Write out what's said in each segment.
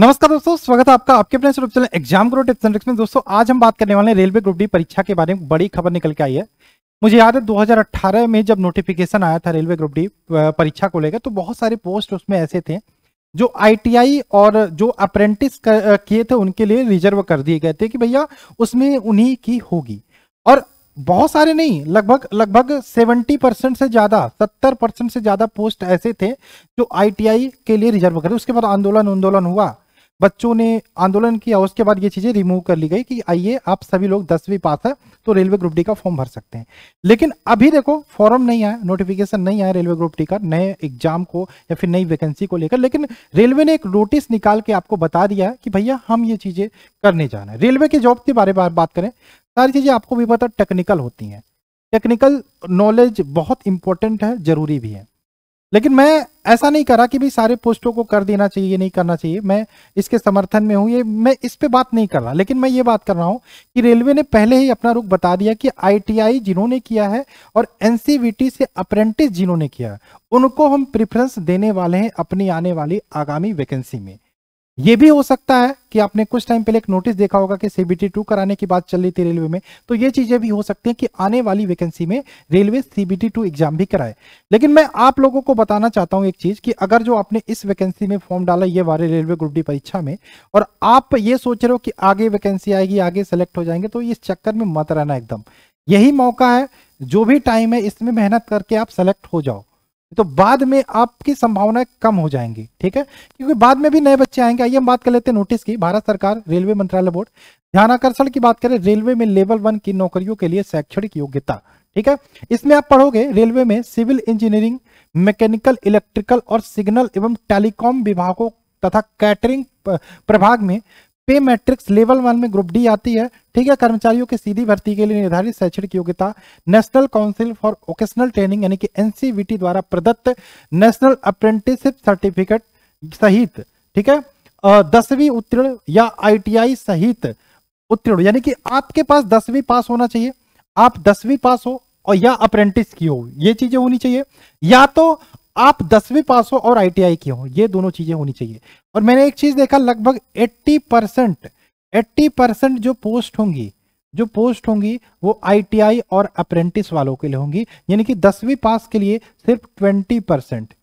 नमस्कार दोस्तों स्वागत है आपका आपके अपने channel exam grow tips and में दोस्तों आज हम बात करने वाले हैं रेलवे ग्रुप डी परीक्षा के बारे में बड़ी खबर निकल के आई है मुझे याद है 2018 में जब नोटिफिकेशन आया था रेलवे ग्रुप डी परीक्षा को लेकर तो बहुत सारे पोस्ट उसमें ऐसे थे जो आई और जो अप्रेंटिस किए थे उनके लिए रिजर्व कर दिए गए थे कि भैया उसमें उन्हीं की होगी और बहुत सारे नहीं लगभग लगभग 70 परसेंट से ज़्यादा 70 परसेंट से ज़्यादा पोस्ट ऐसे थे जो आईटीआई के लिए रिजर्व कर उसके बाद आंदोलन आंदोलन हुआ बच्चों ने आंदोलन किया उसके बाद ये चीजें रिमूव कर ली गई कि आइए आप सभी लोग दसवीं पास है तो रेलवे ग्रुप डी का फॉर्म भर सकते हैं लेकिन अभी देखो फॉर्म नहीं आया नोटिफिकेशन नहीं आया रेलवे ग्रुप डी का नए एग्जाम को या फिर नई वैकेंसी को लेकर लेकिन रेलवे ने एक नोटिस निकाल के आपको बता दिया कि भैया हम ये चीजें करने जा रहे हैं रेलवे के जॉब के बारे में बात करें सारी चीजें आपको भी पता टेक्निकल होती हैं टेक्निकल नॉलेज बहुत इंपॉर्टेंट है जरूरी भी है लेकिन मैं ऐसा नहीं करा कि भाई सारे पोस्टों को कर देना चाहिए नहीं करना चाहिए मैं इसके समर्थन में हूँ ये मैं इस पे बात नहीं कर रहा लेकिन मैं ये बात कर रहा हूँ कि रेलवे ने पहले ही अपना रुख बता दिया कि आईटीआई जिन्होंने किया है और एनसीवीटी से अप्रेंटिस जिन्होंने किया उनको हम प्रिफरेंस देने वाले हैं अपनी आने वाली आगामी वैकेंसी में ये भी हो सकता है कि आपने कुछ टाइम पहले एक नोटिस देखा होगा कि सीबीटी टू कराने की बात चल रही थी रेलवे में तो ये चीजें भी हो सकती हैं कि आने वाली वैकेंसी में रेलवे सीबीटी टू एग्जाम भी कराए लेकिन मैं आप लोगों को बताना चाहता हूं एक चीज कि अगर जो आपने इस वैकेंसी में फॉर्म डाला ये वाले रेलवे ग्रुप डी परीक्षा में और आप ये सोच रहे हो कि आगे वैकेंसी आएगी आगे सेलेक्ट हो जाएंगे तो इस चक्कर में मत रहना एकदम यही मौका है जो भी टाइम है इसमें मेहनत करके आप सेलेक्ट हो जाओ तो बाद में आपकी संभावनाएं कम हो जाएंगी ठीक है क्योंकि बाद में भी नए बच्चे आएंगे आइए हम बात कर लेते हैं नोटिस की भारत सरकार रेलवे मंत्रालय बोर्ड ध्यान आकर्षण की बात करें रेलवे में लेवल वन की नौकरियों के लिए शैक्षणिक योग्यता ठीक है इसमें आप पढ़ोगे रेलवे में सिविल इंजीनियरिंग मैकेनिकल इलेक्ट्रिकल और सिग्नल एवं टेलीकॉम विभागों तथा कैटरिंग प्रभाग में पे मैट्रिक्स लेवल वन में ग्रुप डी आती है ठीक है कर्मचारियों के सीधी भर्ती के लिए निर्धारित शैक्षणिक योग्यता national council for vocational training यानी कि एनसीवीटी द्वारा प्रदत्त नेशनल अप्रेंटिसशिप सर्टिफिकेट सहित ठीक है दसवीं उत्तीर्ण या आईटीआई सहित उत्तीर्ण यानी कि आपके पास दसवीं पास होना चाहिए आप दसवीं पास हो और या अप्रेंटिस की हो ये चीजें होनी चाहिए या तो आप दसवीं पास हो और आईटीआई की हो ये दोनों चीजें होनी चाहिए और मैंने एक चीज देखा लगभग 80 परसेंट एट्टी परसेंट जो पोस्ट होंगी जो पोस्ट होंगी वो आईटीआई और अप्रेंटिस वालों के लिए होंगी यानी कि दसवीं पास के लिए सिर्फ ट्वेंटी परसेंट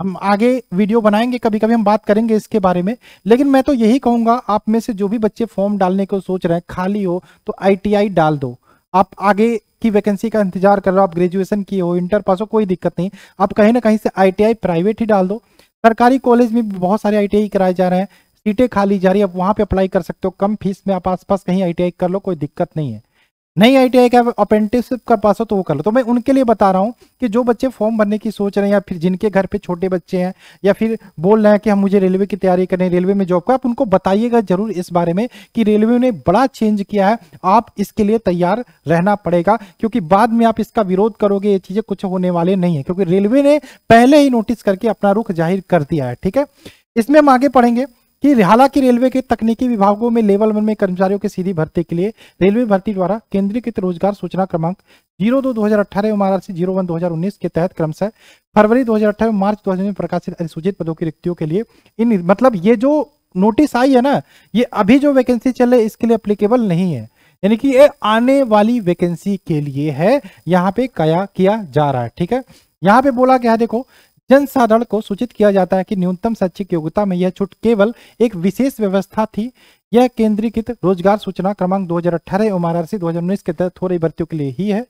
हम आगे वीडियो बनाएंगे कभी कभी हम बात करेंगे इसके बारे में लेकिन मैं तो यही कहूंगा आप में से जो भी बच्चे फॉर्म डालने को सोच रहे हैं खाली हो तो आईटीआई डाल दो आप आगे की वैकेंसी का इंतजार कर रहे हो आप ग्रेजुएशन किए हो इंटर पास हो कोई दिक्कत नहीं आप कहीं ना कहीं से आईटीआई प्राइवेट ही डाल दो सरकारी कॉलेज में बहुत सारे आई कराए जा रहे हैं सीटें खाली जा रही है आप वहां पे अप्लाई कर सकते हो कम फीस में आप आसपास कहीं आई कर लो कोई दिक्कत नहीं है नहीं आई का अप्रेंटिसशिप कर पास हो तो वो कर लो तो मैं उनके लिए बता रहा हूँ कि जो बच्चे फॉर्म भरने की सोच रहे हैं या फिर जिनके घर पे छोटे बच्चे हैं या फिर बोल रहे हैं कि हम मुझे रेलवे की तैयारी करें रेलवे में जॉब का आप उनको बताइएगा जरूर इस बारे में कि रेलवे ने बड़ा चेंज किया है आप इसके लिए तैयार रहना पड़ेगा क्योंकि बाद में आप इसका विरोध करोगे ये चीज़ें कुछ होने वाले नहीं है क्योंकि रेलवे ने पहले ही नोटिस करके अपना रुख जाहिर कर दिया है ठीक है इसमें हम आगे पढ़ेंगे कि हालांकि रेलवे के तकनीकी विभागों में लेवल वन में कर्मचारियों के सीधी भर्ती के लिए रेलवे भर्ती द्वारा केंद्रीकृत रोजगार सूचना क्रमांक जीरो दो दो हजार अठारह एवं आर सी जीरो वन दो हजार उन्नीस के तहत क्रमशः फरवरी दो हजार अठारह मार्च दो हजार प्रकाशित अधिसूचित पदों की रिक्तियों के लिए इन मतलब ये जो नोटिस आई है ना ये अभी जो वैकेंसी चल रही है इसके लिए अप्लीकेबल नहीं है यानी कि ये आने वाली वैकेंसी के लिए है यहाँ पे कया किया जा रहा है ठीक है यहाँ पे बोला गया है देखो जनसाधारण को सूचित किया जाता है कि न्यूनतम शैक्षिक योग्यता में यह छूट केवल एक विशेष व्यवस्था थी यह केंद्रीकृत रोजगार सूचना क्रमांक 2018 एवं आरआरसी के तहत हो रही भर्तियों के लिए ही है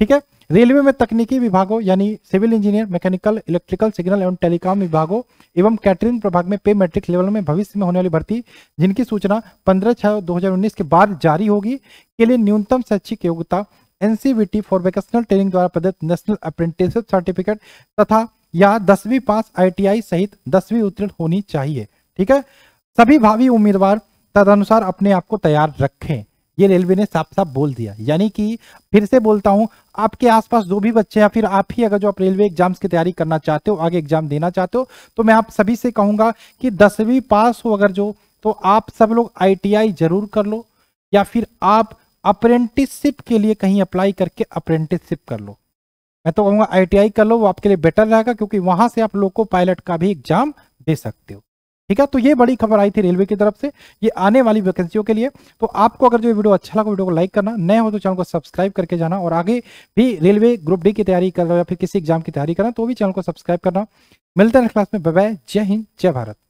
ठीक है रेलवे में तकनीकी विभागों यानी civil engineer mechanical electrical signal एवं टेलीकॉम विभागों एवं कैटरिंग प्रभाग में पे मैट्रिक लेवल में भविष्य में होने वाली भर्ती जिनकी सूचना 15 छह 2019 के बाद जारी होगी के लिए न्यूनतम शैक्षिक योग्यता एनसीबीटी फॉर वेकेशनल ट्रेनिंग द्वारा प्रदत्त नेशनल अप्रेंटिसशिप सर्टिफिकेट तथा या दसवीं पास आईटीआई सहित दसवीं उत्तीर्ण होनी चाहिए ठीक है सभी भावी उम्मीदवार तदनुसार अपने आप को तैयार रखें ये रेलवे ने साफ साफ बोल दिया यानी कि फिर से बोलता हूं आपके आसपास जो भी बच्चे हैं फिर आप ही अगर जो आप रेलवे एग्जाम्स की तैयारी करना चाहते हो आगे एग्जाम देना चाहते हो तो मैं आप सभी से कहूंगा कि दसवीं पास हो अगर जो तो आप सब लोग आईटीआई जरूर कर लो या फिर आप अप्रेंटिसशिप के लिए कहीं अप्लाई करके अप्रेंटिसशिप कर लो मैं तो कहूँगा आई कर लो वो आपके लिए बेटर रहेगा क्योंकि वहां से आप लोग को पायलट का भी एग्जाम दे सकते हो ठीक है तो ये बड़ी खबर आई थी रेलवे की तरफ से ये आने वाली वैकेंसियों के लिए तो आपको अगर जो वीडियो अच्छा लगा वीडियो को लाइक करना नए हो तो चैनल को सब्सक्राइब करके जाना और आगे भी रेलवे ग्रुप डी की तैयारी कर रहे हो या फिर किसी एग्जाम की तैयारी करना तो भी चैनल को सब्सक्राइब करना मिलते हैं क्लास में बाय जय हिंद जय भारत